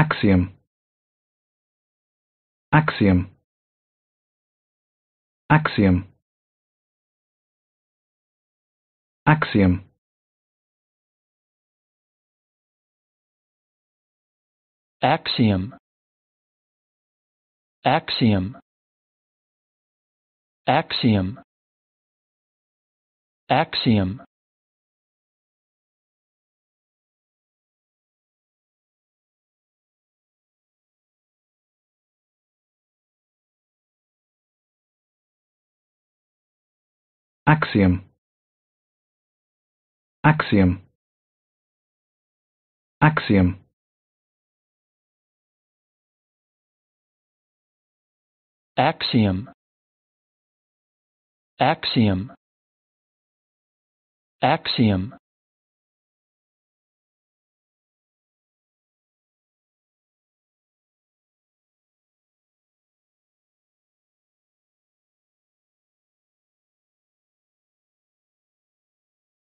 axiom axiom axiom axiom axiom axiom axiom axiom axiom axiom axiom axiom axiom axiom